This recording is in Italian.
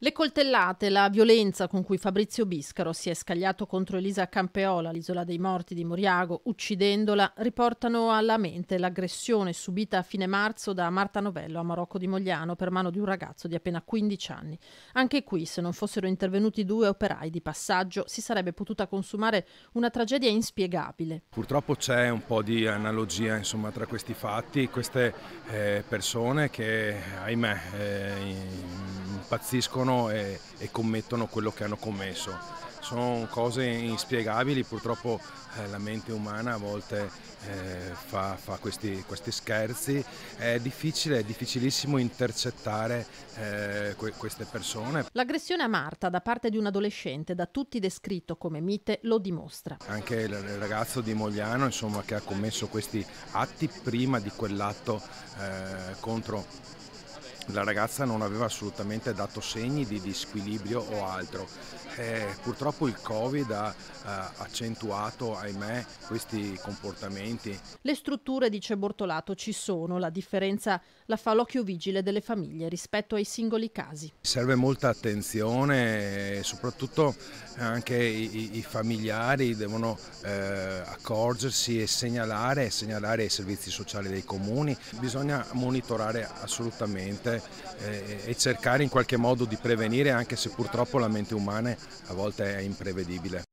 Le coltellate, la violenza con cui Fabrizio Biscaro si è scagliato contro Elisa Campeola, l'isola dei morti di Moriago, uccidendola, riportano alla mente l'aggressione subita a fine marzo da Marta Novello a Marocco di Mogliano per mano di un ragazzo di appena 15 anni. Anche qui, se non fossero intervenuti due operai di passaggio, si sarebbe potuta consumare una tragedia inspiegabile. Purtroppo c'è un po' di analogia insomma, tra questi fatti, queste eh, persone che, ahimè, eh, in impazziscono e, e commettono quello che hanno commesso. Sono cose inspiegabili, purtroppo eh, la mente umana a volte eh, fa, fa questi, questi, scherzi. È difficile, è difficilissimo intercettare eh, que queste persone. L'aggressione a Marta da parte di un adolescente, da tutti descritto come mite, lo dimostra. Anche il ragazzo di Mogliano insomma, che ha commesso questi atti prima di quell'atto eh, contro la ragazza non aveva assolutamente dato segni di disquilibrio o altro. Eh, purtroppo il Covid ha eh, accentuato, ahimè, questi comportamenti. Le strutture, dice Bortolato, ci sono, la differenza la fa l'occhio vigile delle famiglie rispetto ai singoli casi. Serve molta attenzione, soprattutto anche i, i familiari devono eh, accorgersi e segnalare, segnalare ai servizi sociali dei comuni. Bisogna monitorare assolutamente eh, e cercare in qualche modo di prevenire anche se purtroppo la mente umana a volte è imprevedibile.